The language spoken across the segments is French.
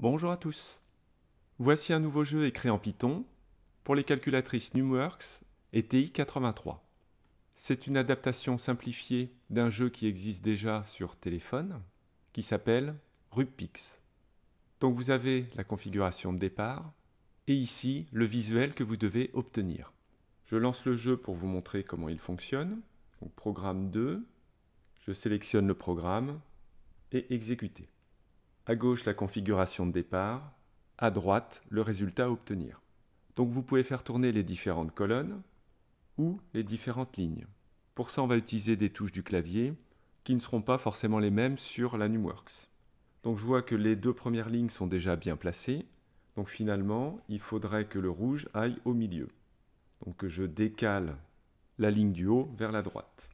Bonjour à tous. Voici un nouveau jeu écrit en Python pour les calculatrices NumWorks et TI-83. C'est une adaptation simplifiée d'un jeu qui existe déjà sur téléphone qui s'appelle RubPix. Donc vous avez la configuration de départ et ici le visuel que vous devez obtenir. Je lance le jeu pour vous montrer comment il fonctionne. programme 2, je sélectionne le programme et exécuter à gauche la configuration de départ, à droite le résultat à obtenir. Donc vous pouvez faire tourner les différentes colonnes ou les différentes lignes. Pour ça, on va utiliser des touches du clavier qui ne seront pas forcément les mêmes sur la NumWorks. Donc je vois que les deux premières lignes sont déjà bien placées. Donc finalement, il faudrait que le rouge aille au milieu. Donc je décale la ligne du haut vers la droite.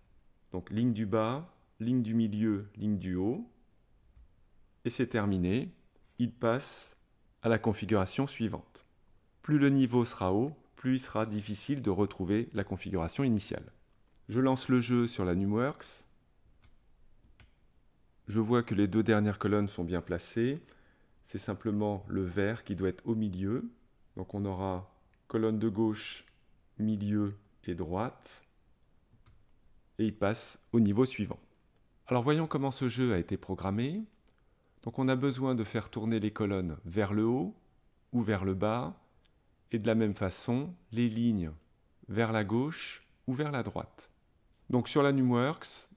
Donc ligne du bas, ligne du milieu, ligne du haut et c'est terminé. Il passe à la configuration suivante. Plus le niveau sera haut, plus il sera difficile de retrouver la configuration initiale. Je lance le jeu sur la NumWorks. Je vois que les deux dernières colonnes sont bien placées. C'est simplement le vert qui doit être au milieu. Donc on aura colonne de gauche, milieu et droite. Et il passe au niveau suivant. Alors voyons comment ce jeu a été programmé. Donc on a besoin de faire tourner les colonnes vers le haut ou vers le bas, et de la même façon les lignes vers la gauche ou vers la droite. Donc sur la NumWorks,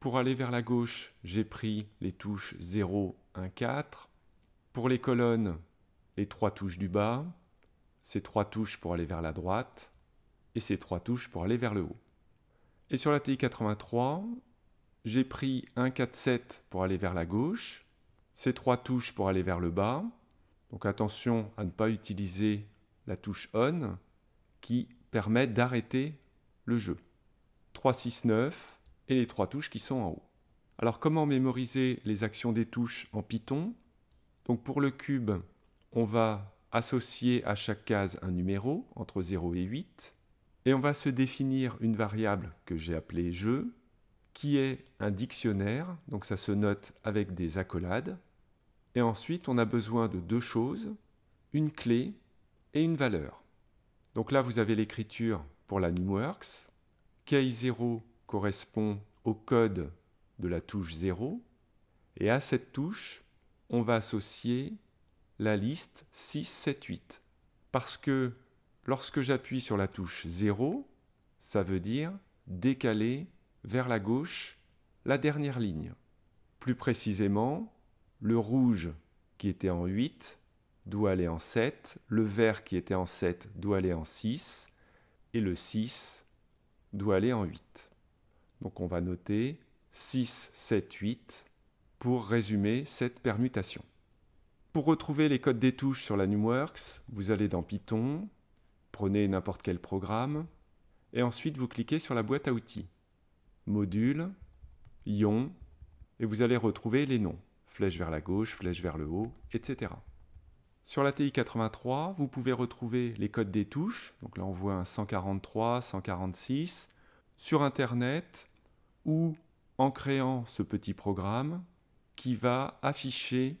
pour aller vers la gauche, j'ai pris les touches 0, 1, 4. Pour les colonnes, les trois touches du bas, ces trois touches pour aller vers la droite, et ces trois touches pour aller vers le haut. Et sur la TI-83, j'ai pris 1, 4, 7 pour aller vers la gauche, ces trois touches pour aller vers le bas. Donc attention à ne pas utiliser la touche on qui permet d'arrêter le jeu. 3, 6, 9 et les trois touches qui sont en haut. Alors comment mémoriser les actions des touches en Python Donc pour le cube, on va associer à chaque case un numéro entre 0 et 8 et on va se définir une variable que j'ai appelée jeu qui est un dictionnaire, donc ça se note avec des accolades, et ensuite, on a besoin de deux choses, une clé et une valeur. Donc là, vous avez l'écriture pour la NumWorks. k 0 correspond au code de la touche 0. Et à cette touche, on va associer la liste 6, 7, 8. Parce que lorsque j'appuie sur la touche 0, ça veut dire décaler vers la gauche la dernière ligne. Plus précisément, le rouge qui était en 8 doit aller en 7, le vert qui était en 7 doit aller en 6, et le 6 doit aller en 8. Donc on va noter 6, 7, 8 pour résumer cette permutation. Pour retrouver les codes des touches sur la NumWorks, vous allez dans Python, prenez n'importe quel programme, et ensuite vous cliquez sur la boîte à outils. Module, ion, et vous allez retrouver les noms flèche vers la gauche, flèche vers le haut, etc. Sur la TI-83, vous pouvez retrouver les codes des touches, donc là on voit un 143, 146, sur Internet ou en créant ce petit programme qui va afficher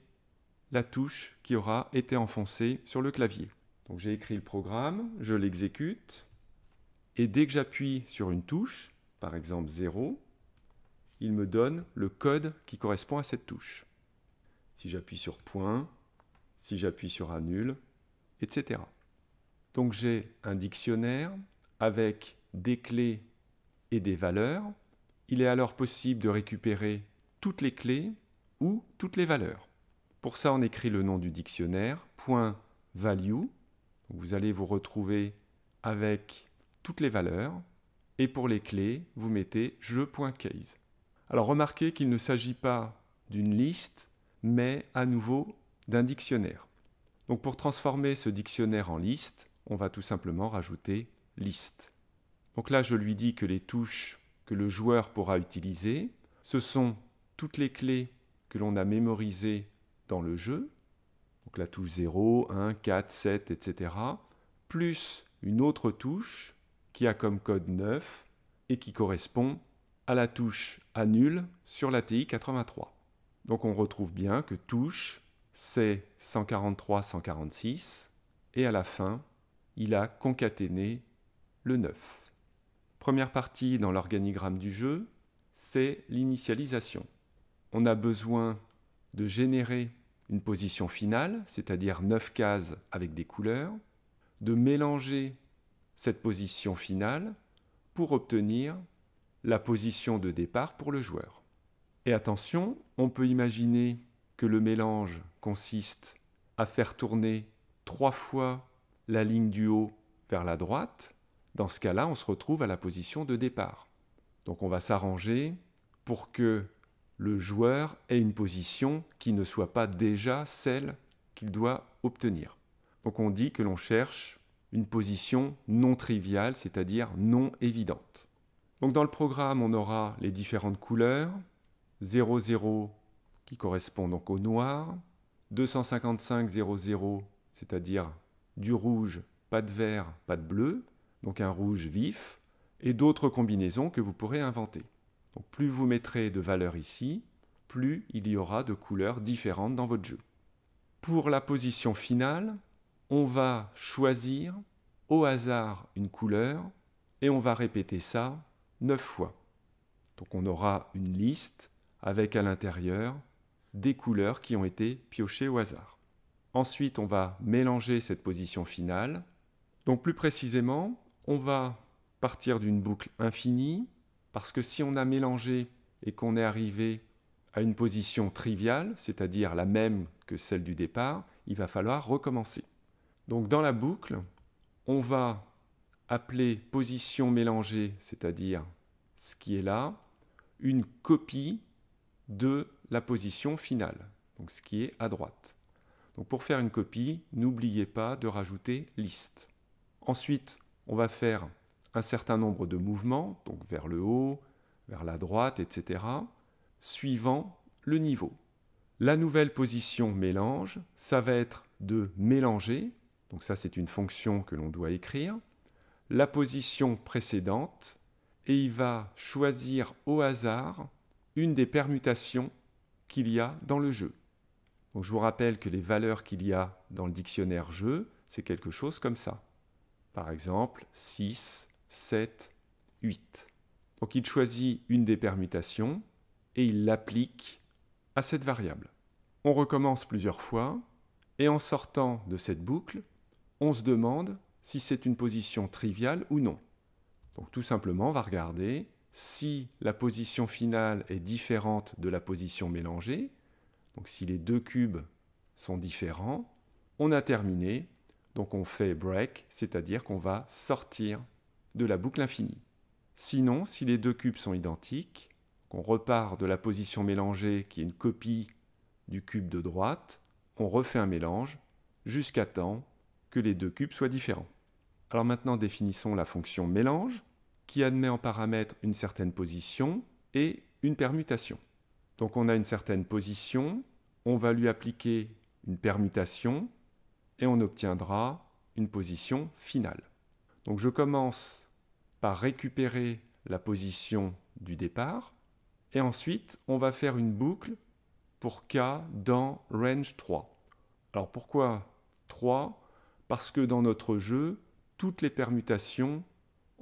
la touche qui aura été enfoncée sur le clavier. Donc j'ai écrit le programme, je l'exécute, et dès que j'appuie sur une touche, par exemple 0, il me donne le code qui correspond à cette touche si j'appuie sur point, si j'appuie sur annule, etc. Donc j'ai un dictionnaire avec des clés et des valeurs. Il est alors possible de récupérer toutes les clés ou toutes les valeurs. Pour ça, on écrit le nom du dictionnaire, point value. Vous allez vous retrouver avec toutes les valeurs. Et pour les clés, vous mettez je.case. Alors remarquez qu'il ne s'agit pas d'une liste, mais à nouveau d'un dictionnaire. Donc pour transformer ce dictionnaire en liste, on va tout simplement rajouter liste. Donc là, je lui dis que les touches que le joueur pourra utiliser, ce sont toutes les clés que l'on a mémorisées dans le jeu, donc la touche 0, 1, 4, 7, etc., plus une autre touche qui a comme code 9 et qui correspond à la touche annule sur la TI 83. Donc on retrouve bien que touche, c'est 143-146, et à la fin, il a concaténé le 9. Première partie dans l'organigramme du jeu, c'est l'initialisation. On a besoin de générer une position finale, c'est-à-dire 9 cases avec des couleurs, de mélanger cette position finale pour obtenir la position de départ pour le joueur. Et attention, on peut imaginer que le mélange consiste à faire tourner trois fois la ligne du haut vers la droite. Dans ce cas-là, on se retrouve à la position de départ. Donc on va s'arranger pour que le joueur ait une position qui ne soit pas déjà celle qu'il doit obtenir. Donc on dit que l'on cherche une position non triviale, c'est-à-dire non évidente. Donc dans le programme, on aura les différentes couleurs, 00 qui correspond donc au noir, 255 c'est-à-dire du rouge, pas de vert, pas de bleu, donc un rouge vif, et d'autres combinaisons que vous pourrez inventer. Donc plus vous mettrez de valeurs ici, plus il y aura de couleurs différentes dans votre jeu. Pour la position finale, on va choisir au hasard une couleur et on va répéter ça 9 fois. Donc on aura une liste avec à l'intérieur des couleurs qui ont été piochées au hasard. Ensuite, on va mélanger cette position finale. Donc plus précisément, on va partir d'une boucle infinie, parce que si on a mélangé et qu'on est arrivé à une position triviale, c'est-à-dire la même que celle du départ, il va falloir recommencer. Donc dans la boucle, on va appeler position mélangée, c'est-à-dire ce qui est là, une copie de la position finale, donc ce qui est à droite. Donc pour faire une copie, n'oubliez pas de rajouter liste. Ensuite, on va faire un certain nombre de mouvements, donc vers le haut, vers la droite, etc., suivant le niveau. La nouvelle position mélange, ça va être de mélanger, donc ça c'est une fonction que l'on doit écrire, la position précédente, et il va choisir au hasard une des permutations qu'il y a dans le jeu. je vous rappelle que les valeurs qu'il y a dans le dictionnaire jeu, c'est quelque chose comme ça. Par exemple, 6, 7, 8. Donc il choisit une des permutations et il l'applique à cette variable. On recommence plusieurs fois et en sortant de cette boucle, on se demande si c'est une position triviale ou non. Donc tout simplement, on va regarder si la position finale est différente de la position mélangée, donc si les deux cubes sont différents, on a terminé, donc on fait break, c'est-à-dire qu'on va sortir de la boucle infinie. Sinon, si les deux cubes sont identiques, qu'on repart de la position mélangée qui est une copie du cube de droite, on refait un mélange jusqu'à temps que les deux cubes soient différents. Alors maintenant définissons la fonction mélange qui admet en paramètre une certaine position et une permutation. Donc on a une certaine position, on va lui appliquer une permutation et on obtiendra une position finale. Donc je commence par récupérer la position du départ et ensuite on va faire une boucle pour k dans range 3. Alors pourquoi 3 Parce que dans notre jeu, toutes les permutations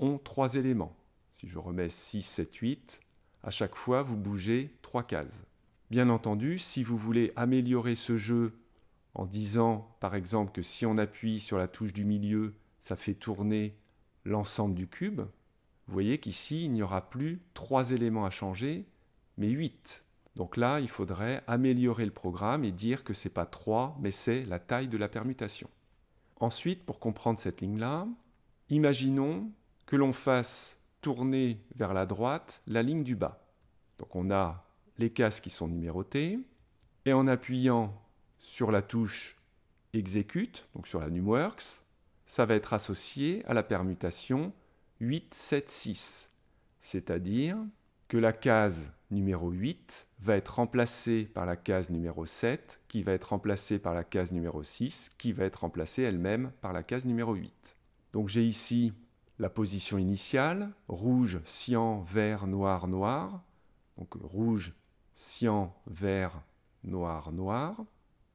ont trois éléments. Si je remets 6, 7, 8, à chaque fois, vous bougez trois cases. Bien entendu, si vous voulez améliorer ce jeu en disant, par exemple, que si on appuie sur la touche du milieu, ça fait tourner l'ensemble du cube, vous voyez qu'ici, il n'y aura plus trois éléments à changer, mais 8. Donc là, il faudrait améliorer le programme et dire que c'est pas 3, mais c'est la taille de la permutation. Ensuite, pour comprendre cette ligne-là, imaginons que l'on fasse tourner vers la droite la ligne du bas. Donc on a les cases qui sont numérotées, et en appuyant sur la touche Exécute, donc sur la NumWorks, ça va être associé à la permutation 876, c'est-à-dire que la case numéro 8 va être remplacée par la case numéro 7, qui va être remplacée par la case numéro 6, qui va être remplacée elle-même par la case numéro 8. Donc j'ai ici la position initiale, rouge, cyan, vert, noir, noir. Donc rouge, cyan, vert, noir, noir.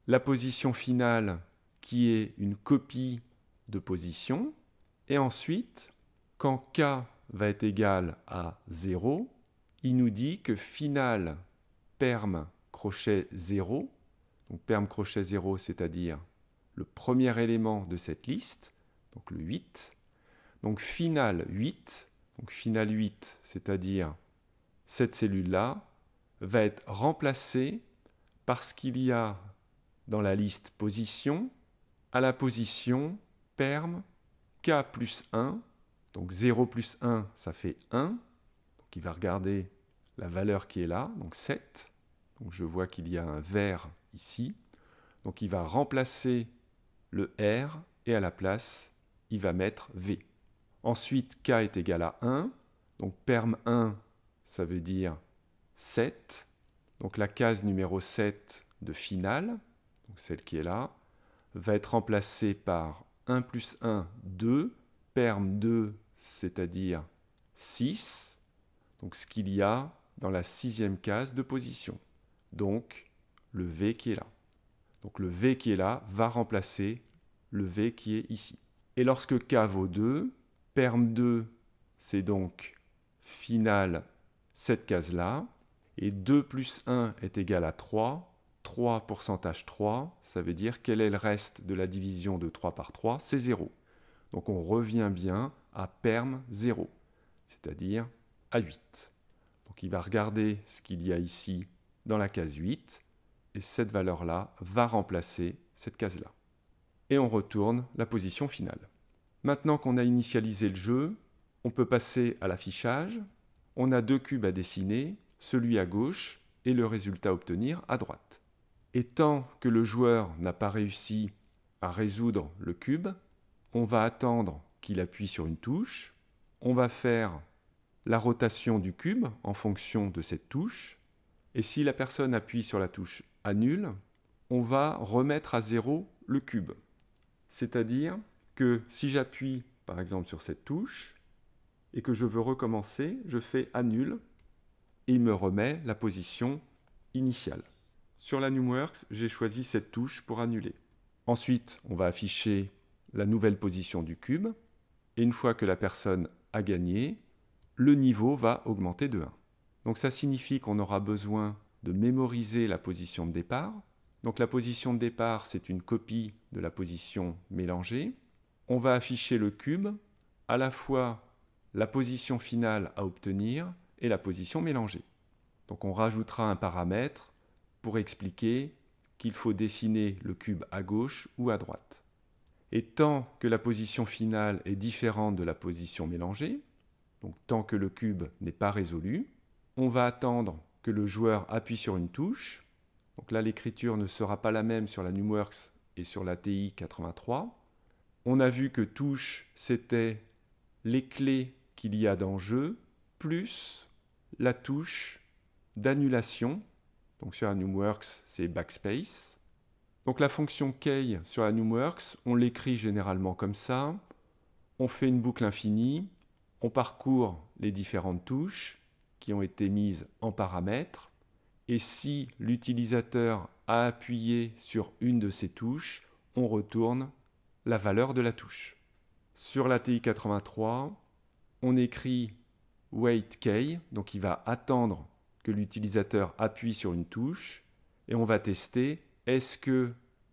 La position finale qui est une copie de position. Et ensuite, quand k va être égal à 0, il nous dit que final perm crochet 0, donc perm crochet 0, c'est-à-dire le premier élément de cette liste, donc le 8, donc final 8, donc final 8, c'est-à-dire cette cellule-là, va être remplacée parce qu'il y a dans la liste position, à la position perm k plus 1, donc 0 plus 1, ça fait 1, donc il va regarder la valeur qui est là, donc 7, donc je vois qu'il y a un vert ici, donc il va remplacer le R et à la place, il va mettre V. Ensuite, k est égal à 1. Donc perm 1, ça veut dire 7. Donc la case numéro 7 de finale, donc celle qui est là, va être remplacée par 1 plus 1, 2. Perm 2, c'est-à-dire 6. Donc ce qu'il y a dans la sixième case de position. Donc le V qui est là. Donc le V qui est là va remplacer le V qui est ici. Et lorsque K vaut 2, Perm 2, c'est donc final cette case-là. Et 2 plus 1 est égal à 3. 3 pourcentage 3, ça veut dire quel est le reste de la division de 3 par 3 C'est 0. Donc on revient bien à perm 0, c'est-à-dire à 8. Donc il va regarder ce qu'il y a ici dans la case 8, et cette valeur-là va remplacer cette case-là. Et on retourne la position finale. Maintenant qu'on a initialisé le jeu, on peut passer à l'affichage. On a deux cubes à dessiner, celui à gauche et le résultat à obtenir à droite. Et tant que le joueur n'a pas réussi à résoudre le cube, on va attendre qu'il appuie sur une touche, on va faire la rotation du cube en fonction de cette touche, et si la personne appuie sur la touche annule, on va remettre à zéro le cube. C'est-à-dire que si j'appuie par exemple sur cette touche et que je veux recommencer, je fais annule et il me remet la position initiale. Sur la NumWorks, j'ai choisi cette touche pour annuler. Ensuite, on va afficher la nouvelle position du cube et une fois que la personne a gagné, le niveau va augmenter de 1. Donc ça signifie qu'on aura besoin de mémoriser la position de départ. Donc la position de départ, c'est une copie de la position mélangée on va afficher le cube, à la fois la position finale à obtenir et la position mélangée. Donc on rajoutera un paramètre pour expliquer qu'il faut dessiner le cube à gauche ou à droite. Et tant que la position finale est différente de la position mélangée, donc tant que le cube n'est pas résolu, on va attendre que le joueur appuie sur une touche. Donc là, l'écriture ne sera pas la même sur la NumWorks et sur la TI 83. On a vu que touche, c'était les clés qu'il y a dans jeu, plus la touche d'annulation. Donc sur NumWorks, c'est backspace. Donc la fonction key sur NumWorks, on l'écrit généralement comme ça. On fait une boucle infinie, on parcourt les différentes touches qui ont été mises en paramètres. Et si l'utilisateur a appuyé sur une de ces touches, on retourne la valeur de la touche. Sur la TI83, on écrit wait k, donc il va attendre que l'utilisateur appuie sur une touche, et on va tester est-ce que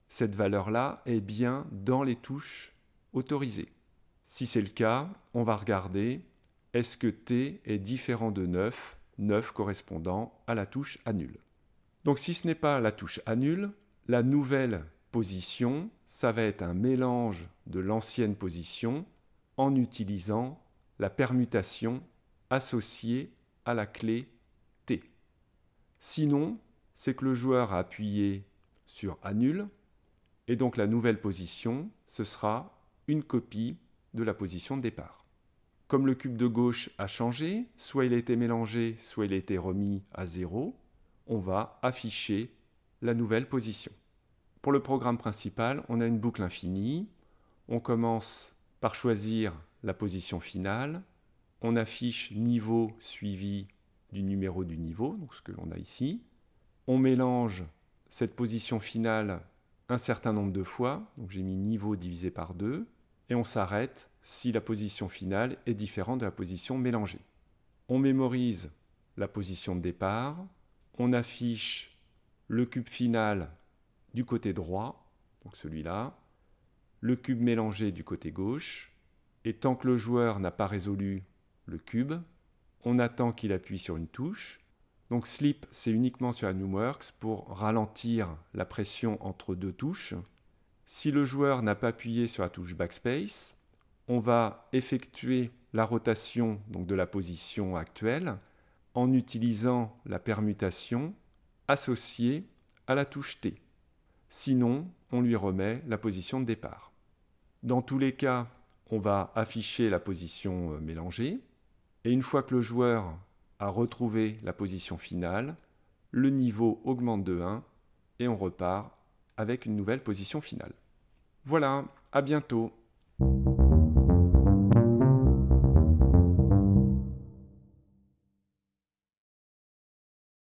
cette valeur-là est bien dans les touches autorisées. Si c'est le cas, on va regarder est-ce que t est différent de 9, 9 correspondant à la touche annule. Donc si ce n'est pas la touche annule, la nouvelle position ça va être un mélange de l'ancienne position en utilisant la permutation associée à la clé T. Sinon, c'est que le joueur a appuyé sur annule, et donc la nouvelle position, ce sera une copie de la position de départ. Comme le cube de gauche a changé, soit il a été mélangé, soit il a été remis à zéro, on va afficher la nouvelle position. Pour le programme principal, on a une boucle infinie. On commence par choisir la position finale. On affiche niveau suivi du numéro du niveau, donc ce que l'on a ici. On mélange cette position finale un certain nombre de fois, donc j'ai mis niveau divisé par 2, et on s'arrête si la position finale est différente de la position mélangée. On mémorise la position de départ, on affiche le cube final du côté droit, donc celui-là, le cube mélangé du côté gauche, et tant que le joueur n'a pas résolu le cube, on attend qu'il appuie sur une touche. Donc slip, c'est uniquement sur la Works pour ralentir la pression entre deux touches. Si le joueur n'a pas appuyé sur la touche backspace, on va effectuer la rotation donc de la position actuelle en utilisant la permutation associée à la touche T. Sinon, on lui remet la position de départ. Dans tous les cas, on va afficher la position euh, mélangée. Et une fois que le joueur a retrouvé la position finale, le niveau augmente de 1 et on repart avec une nouvelle position finale. Voilà, à bientôt.